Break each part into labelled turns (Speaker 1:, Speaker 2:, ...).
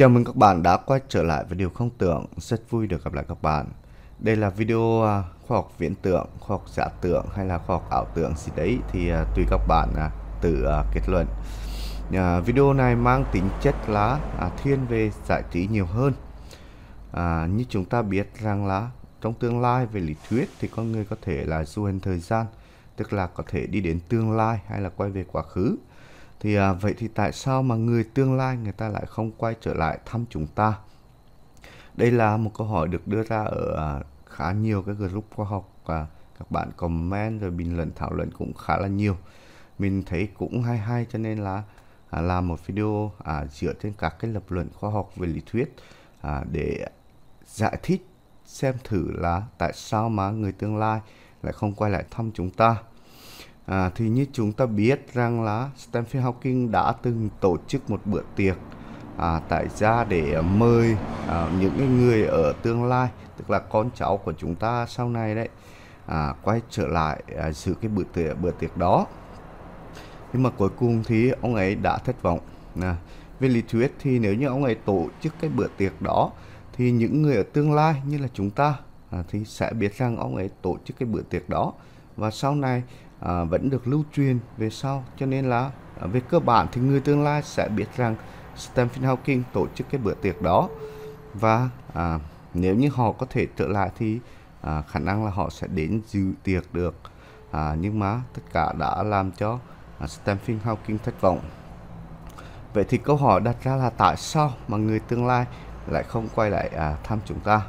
Speaker 1: Chào mừng các bạn đã quay trở lại với Điều Không Tưởng. Rất vui được gặp lại các bạn. Đây là video à, khoa học viễn tưởng, khoa học giả tưởng hay là khoa học ảo tưởng gì đấy thì à, tùy các bạn à, tự kết luận. Video này mang tính chất là thiên về giải trí nhiều hơn. À, như chúng ta biết rằng là trong tương lai về lý thuyết thì con người có thể là du hành thời gian, tức là có thể đi đến tương lai hay là quay về quá khứ thì à, vậy thì tại sao mà người tương lai người ta lại không quay trở lại thăm chúng ta đây là một câu hỏi được đưa ra ở à, khá nhiều cái group khoa học và các bạn comment rồi bình luận thảo luận cũng khá là nhiều mình thấy cũng hay hay cho nên là à, làm một video à, dựa trên các cái lập luận khoa học về lý thuyết à, để giải thích xem thử là tại sao mà người tương lai lại không quay lại thăm chúng ta À, thì như chúng ta biết rằng là Stephen Hawking đã từng tổ chức một bữa tiệc à, tại gia để mời à, những người ở tương lai tức là con cháu của chúng ta sau này đấy à, quay trở lại à, dự cái bữa tiệc bữa tiệc đó nhưng mà cuối cùng thì ông ấy đã thất vọng à, về lý thuyết thì nếu như ông ấy tổ chức cái bữa tiệc đó thì những người ở tương lai như là chúng ta à, thì sẽ biết rằng ông ấy tổ chức cái bữa tiệc đó và sau này à, vẫn được lưu truyền về sau cho nên là à, về cơ bản thì người tương lai sẽ biết rằng Stephen Hawking tổ chức cái bữa tiệc đó và à, nếu như họ có thể trở lại thì à, khả năng là họ sẽ đến dự tiệc được à, nhưng mà tất cả đã làm cho à, Stephen Hawking thất vọng vậy thì câu hỏi đặt ra là tại sao mà người tương lai lại không quay lại à, thăm chúng ta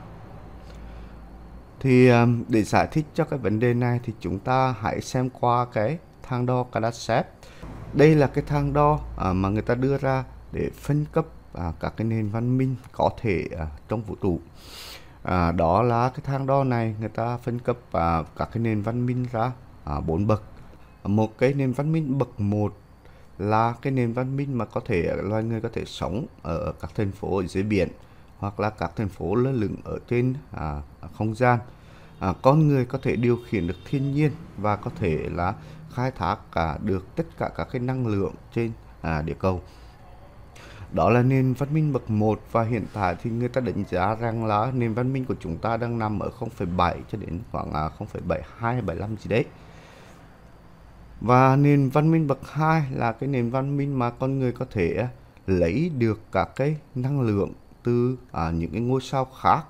Speaker 1: thì để giải thích cho cái vấn đề này thì chúng ta hãy xem qua cái thang đo Kardashev đây là cái thang đo à, mà người ta đưa ra để phân cấp à, các cái nền văn minh có thể à, trong vũ trụ đó là cái thang đo này người ta phân cấp à, các cái nền văn minh ra bốn bậc một cái nền văn minh bậc một là cái nền văn minh mà có thể loài người có thể sống ở các thành phố ở dưới biển hoặc là các thành phố lơ lửng ở trên à, không gian à, con người có thể điều khiển được thiên nhiên và có thể là khai thác cả được tất cả các cái năng lượng trên à, địa cầu đó là nền văn minh bậc 1 và hiện tại thì người ta đánh giá rằng là nền văn minh của chúng ta đang nằm ở 0,7 cho đến khoảng 0,72 à, 75 gì đấy. Và nền văn minh bậc 2 là cái nền văn minh mà con người có thể à, lấy được các cái năng lượng từ à, những cái ngôi sao khác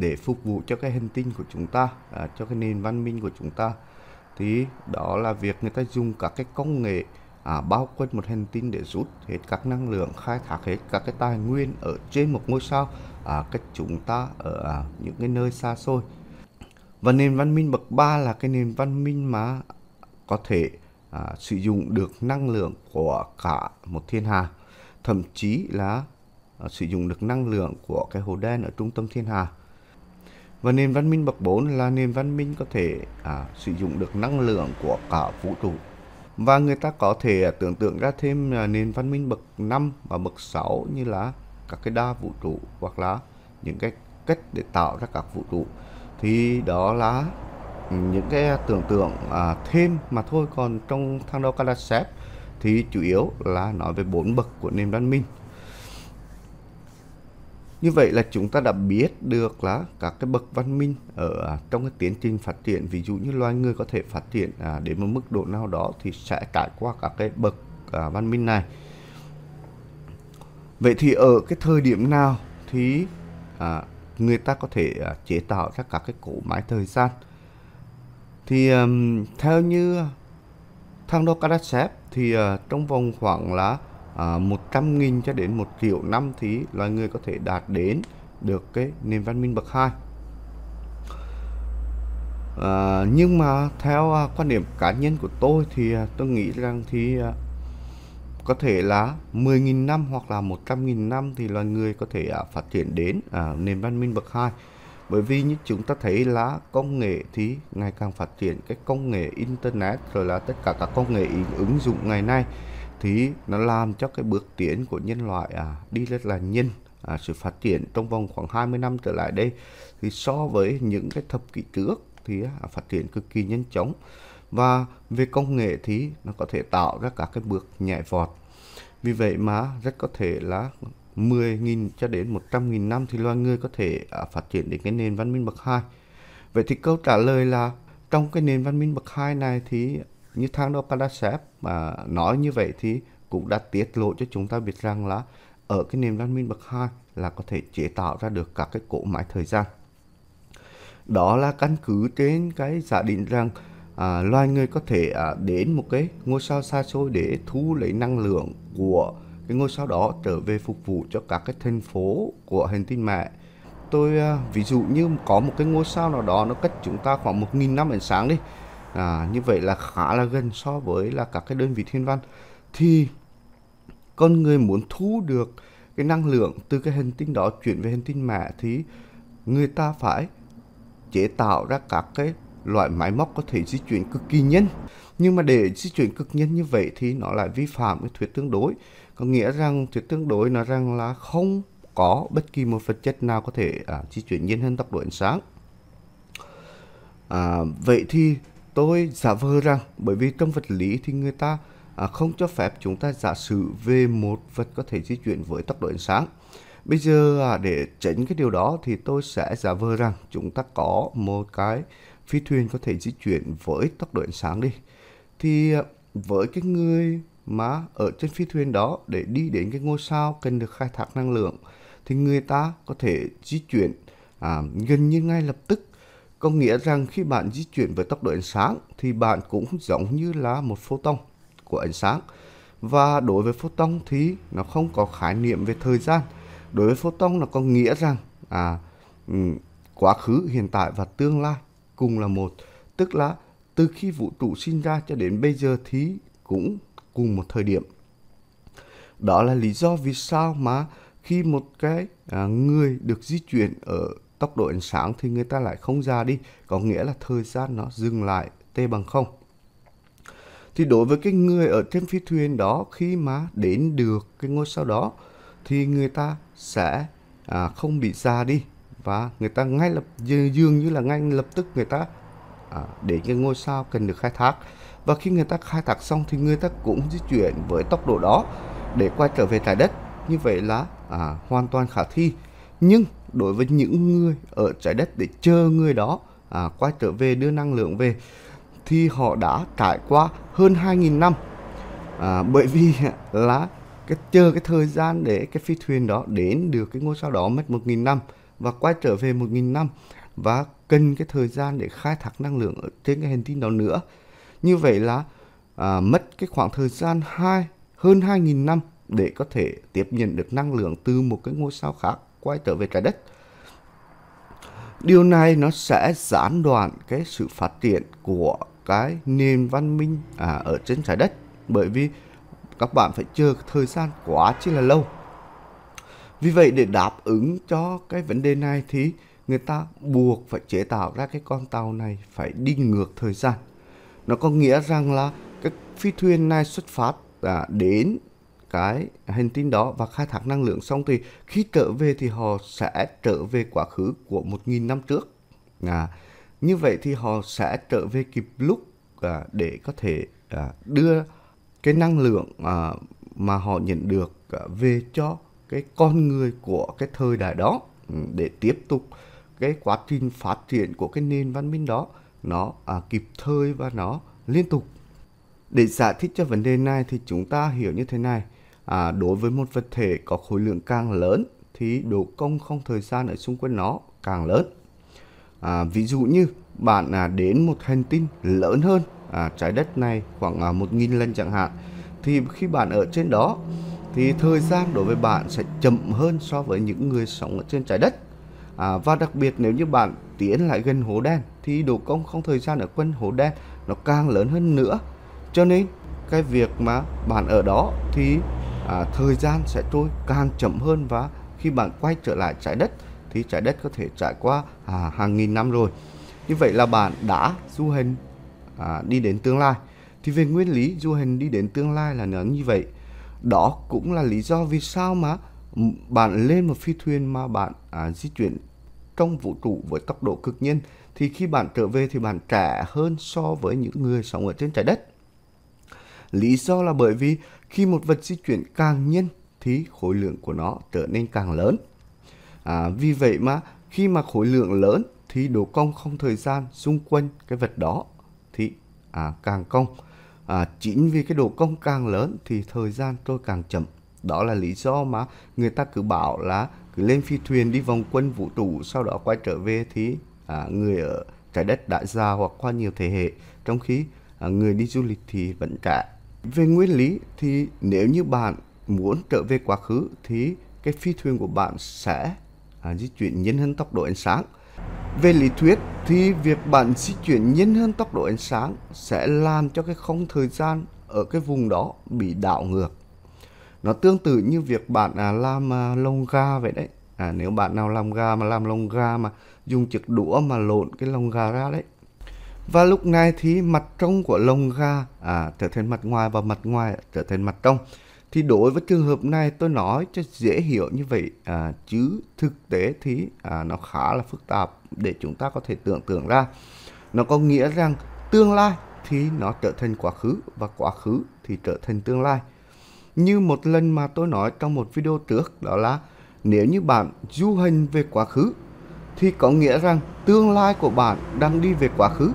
Speaker 1: để phục vụ cho cái hành tinh của chúng ta à, cho cái nền văn minh của chúng ta thì đó là việc người ta dùng các cái công nghệ à, bao quanh một hành tinh để rút hết các năng lượng khai thác hết các cái tài nguyên ở trên một ngôi sao à, cách chúng ta ở à, những cái nơi xa xôi và nền văn minh bậc 3 là cái nền văn minh mà có thể à, sử dụng được năng lượng của cả một thiên hà thậm chí là À, sử dụng được năng lượng của cái hồ đen ở trung tâm thiên hà và nền văn minh bậc 4 là nền văn minh có thể à, sử dụng được năng lượng của cả vũ trụ. Và người ta có thể tưởng tượng ra thêm à, nền văn minh bậc 5 và bậc 6 như là các cái đa vũ trụ hoặc là những cái cách để tạo ra các vũ trụ. Thì đó là những cái tưởng tượng à, thêm mà thôi còn trong Thang đo Kalasev thì chủ yếu là nói về bốn bậc của nền văn minh. Như vậy là chúng ta đã biết được là các cái bậc văn minh ở à, trong cái tiến trình phát triển, ví dụ như loài người có thể phát triển à, đến một mức độ nào đó thì sẽ trải qua các cái bậc à, văn minh này. Vậy thì ở cái thời điểm nào thì à, người ta có thể à, chế tạo ra các cái cổ máy thời gian? Thì um, theo như Thang đo Karasev thì uh, trong vòng khoảng là à, 100.000 cho đến 1 triệu năm thì loài người có thể đạt đến được cái nền văn minh bậc 2 à, nhưng mà theo à, quan điểm cá nhân của tôi thì à, tôi nghĩ rằng thì à, có thể là 10.000 năm hoặc là 100.000 năm thì loài người có thể phát triển đến à, nền văn minh bậc 2 bởi vì như chúng ta thấy là công nghệ thì ngày càng phát triển cái công nghệ internet rồi là tất cả các công nghệ ứng dụng ngày nay thì nó làm cho cái bước tiến của nhân loại à, đi rất là nhanh à, sự phát triển trong vòng khoảng 20 năm trở lại đây thì so với những cái thập kỷ trước thì à, phát triển cực kỳ nhanh chóng và về công nghệ thì nó có thể tạo ra các cái bước nhảy vọt vì vậy mà rất có thể là 10.000 cho đến 100.000 năm thì loài người có thể à, phát triển đến cái nền văn minh bậc 2 vậy thì câu trả lời là trong cái nền văn minh bậc 2 này thì như thang đô Padasep mà nói như vậy thì cũng đã tiết lộ cho chúng ta biết rằng là ở cái nền văn minh bậc 2 là có thể chế tạo ra được các cái cỗ máy thời gian. Đó là căn cứ trên cái giả định rằng à, loài người có thể à, đến một cái ngôi sao xa xôi để thu lấy năng lượng của cái ngôi sao đó trở về phục vụ cho các cái thành phố của hành tinh mẹ. Tôi à, ví dụ như có một cái ngôi sao nào đó nó cách chúng ta khoảng 1.000 năm ánh sáng đi à, như vậy là khá là gần so với là các cái đơn vị thiên văn thì con người muốn thu được cái năng lượng từ cái hành tinh đó chuyển về hành tinh mẹ thì người ta phải chế tạo ra các cái loại máy móc có thể di chuyển cực kỳ nhanh nhưng mà để di chuyển cực nhanh như vậy thì nó lại vi phạm cái thuyết tương đối có nghĩa rằng thuyết tương đối nó rằng là không có bất kỳ một vật chất nào có thể à, di chuyển nhanh hơn tốc độ ánh sáng à, vậy thì tôi giả vờ rằng bởi vì trong vật lý thì người ta à, không cho phép chúng ta giả sử về một vật có thể di chuyển với tốc độ ánh sáng bây giờ à, để tránh cái điều đó thì tôi sẽ giả vờ rằng chúng ta có một cái phi thuyền có thể di chuyển với tốc độ ánh sáng đi thì à, với cái người mà ở trên phi thuyền đó để đi đến cái ngôi sao cần được khai thác năng lượng thì người ta có thể di chuyển à, gần như ngay lập tức có nghĩa rằng khi bạn di chuyển với tốc độ ánh sáng thì bạn cũng giống như là một photon của ánh sáng. Và đối với photon thì nó không có khái niệm về thời gian. Đối với photon nó có nghĩa rằng à ừ, quá khứ, hiện tại và tương lai cùng là một. Tức là từ khi vũ trụ sinh ra cho đến bây giờ thì cũng cùng một thời điểm. Đó là lý do vì sao mà khi một cái à, người được di chuyển ở tốc độ ánh sáng thì người ta lại không ra đi có nghĩa là thời gian nó dừng lại t bằng không thì đối với cái người ở trên phi thuyền đó khi mà đến được cái ngôi sao đó thì người ta sẽ à, không bị ra đi và người ta ngay lập dường như là ngay lập tức người ta à, đến cái ngôi sao cần được khai thác và khi người ta khai thác xong thì người ta cũng di chuyển với tốc độ đó để quay trở về trái đất như vậy là à, hoàn toàn khả thi nhưng đối với những người ở trái đất để chờ người đó à, quay trở về đưa năng lượng về thì họ đã trải qua hơn 2.000 năm à, bởi vì là cái chờ cái thời gian để cái phi thuyền đó đến được cái ngôi sao đó mất 1.000 năm và quay trở về 1.000 năm và cần cái thời gian để khai thác năng lượng ở trên cái hành tinh đó nữa như vậy là à, mất cái khoảng thời gian hai hơn 2.000 năm để có thể tiếp nhận được năng lượng từ một cái ngôi sao khác quay trở về trái đất. Điều này nó sẽ gián đoạn cái sự phát triển của cái nền văn minh à, ở trên trái đất bởi vì các bạn phải chờ thời gian quá chứ là lâu. Vì vậy để đáp ứng cho cái vấn đề này thì người ta buộc phải chế tạo ra cái con tàu này phải đi ngược thời gian. Nó có nghĩa rằng là cái phi thuyền này xuất phát à, đến cái hành tinh đó và khai thác năng lượng xong thì khi trở về thì họ sẽ trở về quá khứ của 1.000 năm trước. À, như vậy thì họ sẽ trở về kịp lúc à, để có thể à, đưa cái năng lượng à, mà họ nhận được à, về cho cái con người của cái thời đại đó ừ, để tiếp tục cái quá trình phát triển của cái nền văn minh đó nó à, kịp thời và nó liên tục để giải thích cho vấn đề này thì chúng ta hiểu như thế này à, đối với một vật thể có khối lượng càng lớn thì độ cong không thời gian ở xung quanh nó càng lớn à, ví dụ như bạn à, đến một hành tinh lớn hơn à, trái đất này khoảng à, 1.000 lần chẳng hạn thì khi bạn ở trên đó thì thời gian đối với bạn sẽ chậm hơn so với những người sống ở trên trái đất à, và đặc biệt nếu như bạn tiến lại gần hố đen thì độ cong không thời gian ở quanh hố đen nó càng lớn hơn nữa cho nên cái việc mà bạn ở đó thì à, thời gian sẽ trôi càng chậm hơn và khi bạn quay trở lại trái đất thì trái đất có thể trải qua à, hàng nghìn năm rồi như vậy là bạn đã du hành à, đi đến tương lai thì về nguyên lý du hành đi đến tương lai là nó như vậy đó cũng là lý do vì sao mà bạn lên một phi thuyền mà bạn à, di chuyển trong vũ trụ với tốc độ cực nhanh thì khi bạn trở về thì bạn trẻ hơn so với những người sống ở trên trái đất Lý do là bởi vì khi một vật di chuyển càng nhanh thì khối lượng của nó trở nên càng lớn. À, vì vậy mà khi mà khối lượng lớn thì độ cong không thời gian xung quanh cái vật đó thì à, càng cong. À, chính vì cái độ cong càng lớn thì thời gian tôi càng chậm. Đó là lý do mà người ta cứ bảo là cứ lên phi thuyền đi vòng quanh vũ trụ sau đó quay trở về thì à, người ở trái đất đã già hoặc qua nhiều thế hệ trong khi à, người đi du lịch thì vẫn trẻ về nguyên lý thì nếu như bạn muốn trở về quá khứ thì cái phi thuyền của bạn sẽ à, di chuyển nhanh hơn tốc độ ánh sáng về lý thuyết thì việc bạn di chuyển nhanh hơn tốc độ ánh sáng sẽ làm cho cái không thời gian ở cái vùng đó bị đảo ngược nó tương tự như việc bạn à, làm à, lông gà vậy đấy à, nếu bạn nào làm gà mà làm lông gà mà dùng chiếc đũa mà lộn cái lông gà ra đấy và lúc này thì mặt trong của lồng gà à, trở thành mặt ngoài và mặt ngoài trở thành mặt trong thì đối với trường hợp này tôi nói cho dễ hiểu như vậy à, chứ thực tế thì à, nó khá là phức tạp để chúng ta có thể tưởng tượng ra nó có nghĩa rằng tương lai thì nó trở thành quá khứ và quá khứ thì trở thành tương lai như một lần mà tôi nói trong một video trước đó là nếu như bạn du hành về quá khứ thì có nghĩa rằng tương lai của bạn đang đi về quá khứ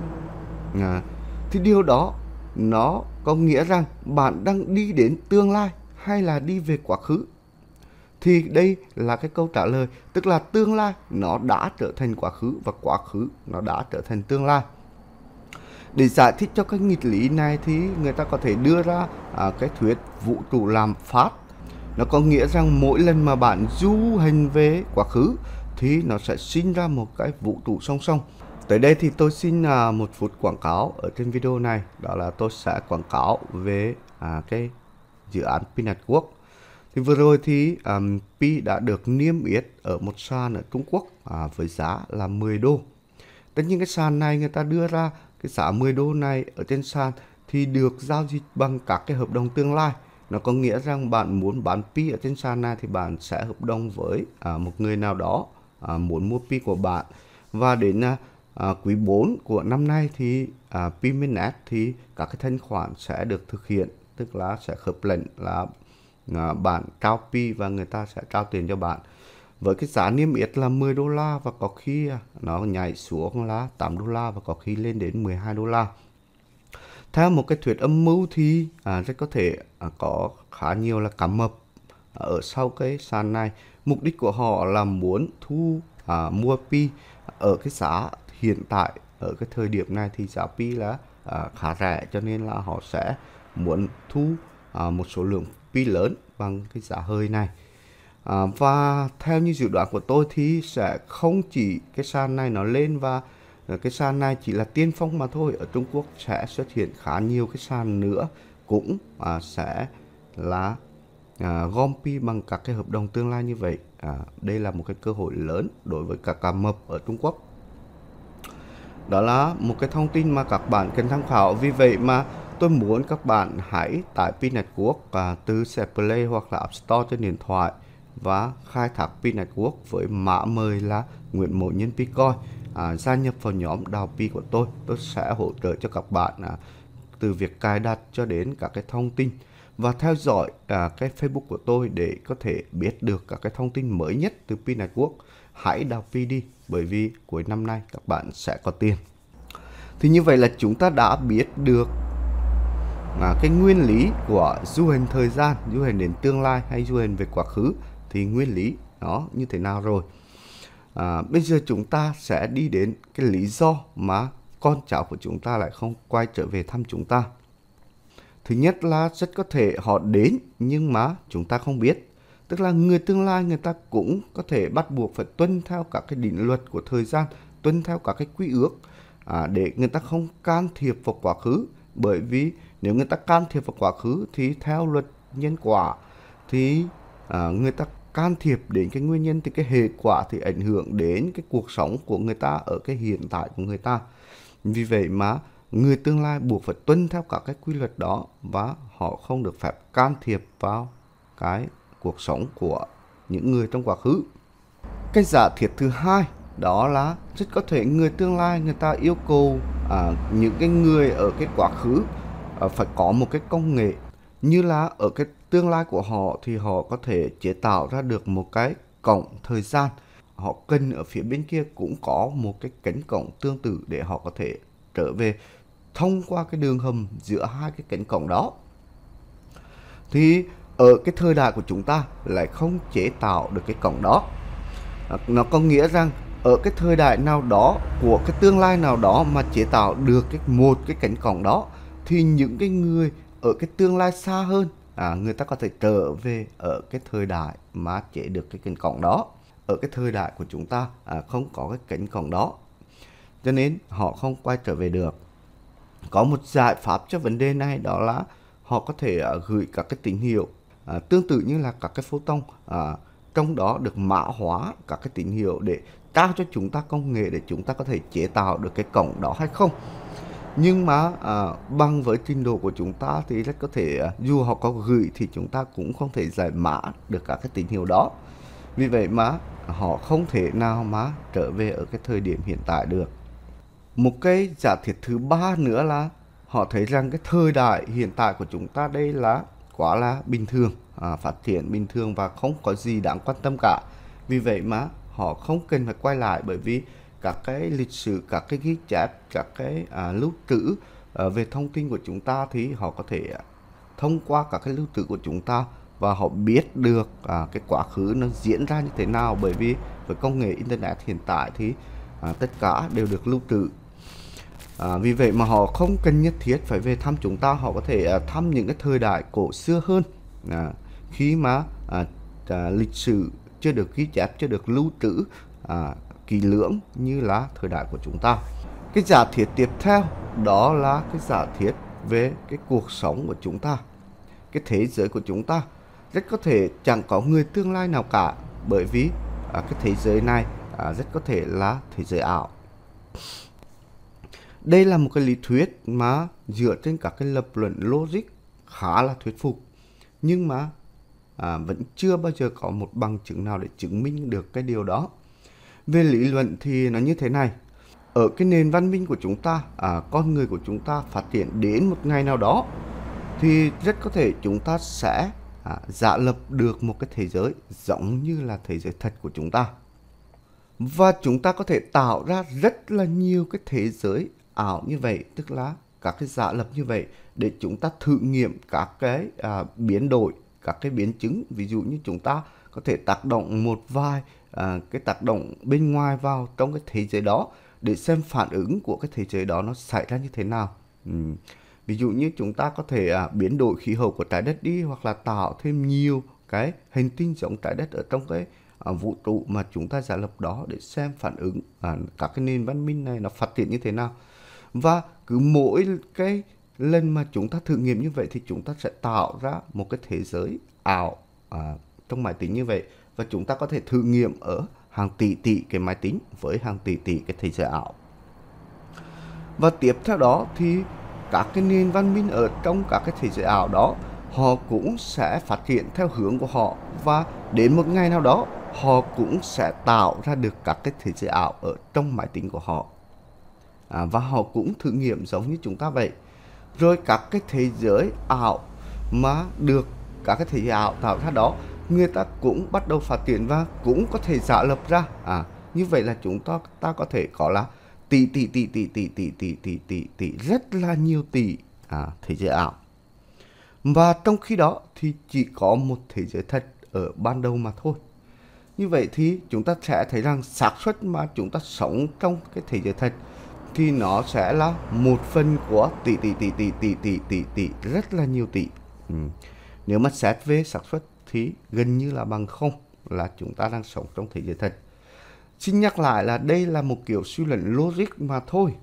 Speaker 1: à, thì điều đó nó có nghĩa rằng bạn đang đi đến tương lai hay là đi về quá khứ thì đây là cái câu trả lời tức là tương lai nó đã trở thành quá khứ và quá khứ nó đã trở thành tương lai để giải thích cho cái nghịch lý này thì người ta có thể đưa ra à, cái thuyết vũ trụ làm phát nó có nghĩa rằng mỗi lần mà bạn du hành về quá khứ thì nó sẽ sinh ra một cái vũ trụ song song Tới đây thì tôi xin à, một phút quảng cáo ở trên video này đó là tôi sẽ quảng cáo về à, cái dự án Pi Quốc. Thì vừa rồi thì um, Pi đã được niêm yết ở một sàn ở Trung Quốc à, với giá là 10 đô. Tất nhiên cái sàn này người ta đưa ra cái giá 10 đô này ở trên sàn thì được giao dịch bằng các cái hợp đồng tương lai. Nó có nghĩa rằng bạn muốn bán Pi ở trên sàn này thì bạn sẽ hợp đồng với à, một người nào đó à, muốn mua Pi của bạn. Và đến à, à, quý 4 của năm nay thì à, PMNS thì các cái thanh khoản sẽ được thực hiện tức là sẽ hợp lệnh là à, bạn trao pi và người ta sẽ trao tiền cho bạn với cái giá niêm yết là 10 đô la và có khi à, nó nhảy xuống là 8 đô la và có khi lên đến 12 đô la theo một cái thuyết âm mưu thì à, rất có thể à, có khá nhiều là cá mập ở sau cái sàn này mục đích của họ là muốn thu à, mua pi ở cái giá hiện tại ở cái thời điểm này thì giá pi là à, khá rẻ cho nên là họ sẽ muốn thu à, một số lượng pi lớn bằng cái giá hơi này à, và theo như dự đoán của tôi thì sẽ không chỉ cái sàn này nó lên và à, cái sàn này chỉ là tiên phong mà thôi ở Trung Quốc sẽ xuất hiện khá nhiều cái sàn nữa cũng à, sẽ là à, gom pi bằng các cái hợp đồng tương lai như vậy à, đây là một cái cơ hội lớn đối với cả cà mập ở Trung Quốc đó là một cái thông tin mà các bạn cần tham khảo vì vậy mà tôi muốn các bạn hãy tải Pinetwork à, từ xe Play hoặc là App Store trên điện thoại và khai thác Pinetwork với mã mời là Nguyễn Mộ Nhân Bitcoin à, gia nhập vào nhóm đào Pi của tôi tôi sẽ hỗ trợ cho các bạn à, từ việc cài đặt cho đến các cái thông tin và theo dõi à, cái Facebook của tôi để có thể biết được các cái thông tin mới nhất từ Pinetwork hãy đào pi đi bởi vì cuối năm nay các bạn sẽ có tiền. Thì như vậy là chúng ta đã biết được à, cái nguyên lý của du hành thời gian, du hành đến tương lai hay du hành về quá khứ thì nguyên lý nó như thế nào rồi. À, bây giờ chúng ta sẽ đi đến cái lý do mà con cháu của chúng ta lại không quay trở về thăm chúng ta. Thứ nhất là rất có thể họ đến nhưng mà chúng ta không biết tức là người tương lai người ta cũng có thể bắt buộc phải tuân theo các cái định luật của thời gian tuân theo các cái quy ước à, để người ta không can thiệp vào quá khứ bởi vì nếu người ta can thiệp vào quá khứ thì theo luật nhân quả thì à, người ta can thiệp đến cái nguyên nhân thì cái hệ quả thì ảnh hưởng đến cái cuộc sống của người ta ở cái hiện tại của người ta vì vậy mà người tương lai buộc phải tuân theo các cái quy luật đó và họ không được phép can thiệp vào cái cuộc sống của những người trong quá khứ cái giả thiết thứ hai đó là rất có thể người tương lai người ta yêu cầu à, những cái người ở cái quá khứ à, phải có một cái công nghệ như là ở cái tương lai của họ thì họ có thể chế tạo ra được một cái cổng thời gian họ kênh ở phía bên kia cũng có một cái cánh cổng tương tự để họ có thể trở về thông qua cái đường hầm giữa hai cái cánh cổng đó thì ở ờ, cái thời đại của chúng ta lại không chế tạo được cái cổng đó à, nó có nghĩa rằng ở cái thời đại nào đó của cái tương lai nào đó mà chế tạo được cái một cái cánh cổng đó thì những cái người ở cái tương lai xa hơn à, người ta có thể trở về ở cái thời đại mà chế được cái cánh cổng đó ở cái thời đại của chúng ta à, không có cái cánh cổng đó cho nên họ không quay trở về được có một giải pháp cho vấn đề này đó là họ có thể à, gửi các cái tín hiệu à, tương tự như là các cái photon à, trong đó được mã hóa các cái tín hiệu để trao cho chúng ta công nghệ để chúng ta có thể chế tạo được cái cổng đó hay không nhưng mà à, bằng với trình độ của chúng ta thì rất có thể à, dù họ có gửi thì chúng ta cũng không thể giải mã được các cái tín hiệu đó vì vậy mà họ không thể nào mà trở về ở cái thời điểm hiện tại được một cái giả thiết thứ ba nữa là họ thấy rằng cái thời đại hiện tại của chúng ta đây là quá là bình thường à, phát triển bình thường và không có gì đáng quan tâm cả vì vậy mà họ không cần phải quay lại bởi vì các cái lịch sử các cái ghi chép các cái à, lưu trữ à, về thông tin của chúng ta thì họ có thể thông qua các cái lưu trữ của chúng ta và họ biết được à, cái quá khứ nó diễn ra như thế nào bởi vì với công nghệ internet hiện tại thì à, tất cả đều được lưu trữ À, vì vậy mà họ không cần nhất thiết phải về thăm chúng ta, họ có thể à, thăm những cái thời đại cổ xưa hơn à, khi mà à, à, lịch sử chưa được ghi chép, chưa được lưu trữ à, kỳ lưỡng như là thời đại của chúng ta. Cái giả thiết tiếp theo đó là cái giả thiết về cái cuộc sống của chúng ta, cái thế giới của chúng ta. Rất có thể chẳng có người tương lai nào cả bởi vì à, cái thế giới này à, rất có thể là thế giới ảo đây là một cái lý thuyết mà dựa trên các cái lập luận logic khá là thuyết phục nhưng mà à, vẫn chưa bao giờ có một bằng chứng nào để chứng minh được cái điều đó về lý luận thì nó như thế này ở cái nền văn minh của chúng ta à, con người của chúng ta phát triển đến một ngày nào đó thì rất có thể chúng ta sẽ à, giả lập được một cái thế giới giống như là thế giới thật của chúng ta và chúng ta có thể tạo ra rất là nhiều cái thế giới ảo như vậy tức là các cái giả lập như vậy để chúng ta thử nghiệm các cái à, biến đổi các cái biến chứng ví dụ như chúng ta có thể tác động một vài à, cái tác động bên ngoài vào trong cái thế giới đó để xem phản ứng của cái thế giới đó nó xảy ra như thế nào ừ. ví dụ như chúng ta có thể à, biến đổi khí hậu của trái đất đi hoặc là tạo thêm nhiều cái hành tinh giống trái đất ở trong cái à, vũ trụ mà chúng ta giả lập đó để xem phản ứng à, các cái nền văn minh này nó phát triển như thế nào và cứ mỗi cái lần mà chúng ta thử nghiệm như vậy thì chúng ta sẽ tạo ra một cái thế giới ảo à, trong máy tính như vậy và chúng ta có thể thử nghiệm ở hàng tỷ tỷ cái máy tính với hàng tỷ tỷ cái thế giới ảo và tiếp theo đó thì các cái nền văn minh ở trong các cái thế giới ảo đó họ cũng sẽ phát triển theo hướng của họ và đến một ngày nào đó họ cũng sẽ tạo ra được các cái thế giới ảo ở trong máy tính của họ à, và họ cũng thử nghiệm giống như chúng ta vậy rồi các cái thế giới ảo mà được các cái thế giới ảo tạo ra đó người ta cũng bắt đầu phát triển và cũng có thể giả lập ra à như vậy là chúng ta ta có thể có là tỷ tỷ tỷ tỷ tỷ tỷ tỷ tỷ tỷ tỷ rất là nhiều tỷ à thế giới ảo và trong khi đó thì chỉ có một thế giới thật ở ban đầu mà thôi như vậy thì chúng ta sẽ thấy rằng xác suất mà chúng ta sống trong cái thế giới thật thì nó sẽ là một phần của tỷ tỷ tỷ tỷ tỷ tỷ tỷ tỷ rất là nhiều tỷ ừ. nếu mà xét về xác suất thì gần như là bằng không là chúng ta đang sống trong thế giới thật xin nhắc lại là đây là một kiểu suy luận logic mà thôi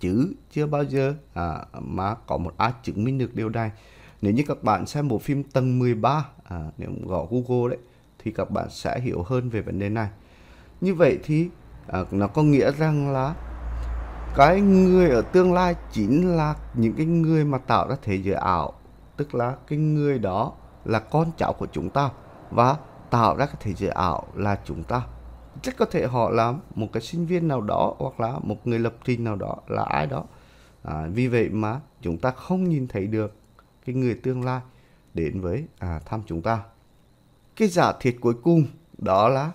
Speaker 1: chứ chưa bao giờ à, mà có một ai chứng minh được điều này nếu như các bạn xem bộ phim tầng 13 à, nếu gõ Google đấy thì các bạn sẽ hiểu hơn về vấn đề này như vậy thì à, nó có nghĩa rằng là cái người ở tương lai chính là những cái người mà tạo ra thế giới ảo tức là cái người đó là con cháu của chúng ta và tạo ra cái thế giới ảo là chúng ta rất có thể họ là một cái sinh viên nào đó hoặc là một người lập trình nào đó là ai đó à, vì vậy mà chúng ta không nhìn thấy được cái người tương lai đến với à, thăm chúng ta cái giả thiết cuối cùng đó là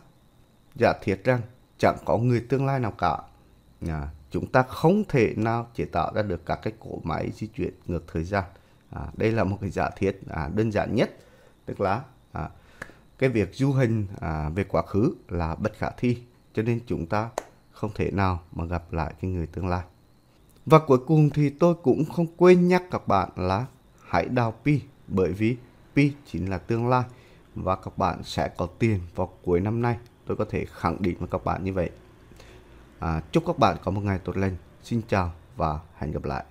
Speaker 1: giả thiết rằng chẳng có người tương lai nào cả à, chúng ta không thể nào chế tạo ra được các cái cỗ máy di chuyển ngược thời gian à, đây là một cái giả thiết à, đơn giản nhất tức là à, cái việc du hành à, về quá khứ là bất khả thi cho nên chúng ta không thể nào mà gặp lại cái người tương lai và cuối cùng thì tôi cũng không quên nhắc các bạn là hãy đào pi bởi vì pi chính là tương lai và các bạn sẽ có tiền vào cuối năm nay tôi có thể khẳng định với các bạn như vậy À, chúc các bạn có một ngày tốt lành. Xin chào và hẹn gặp lại.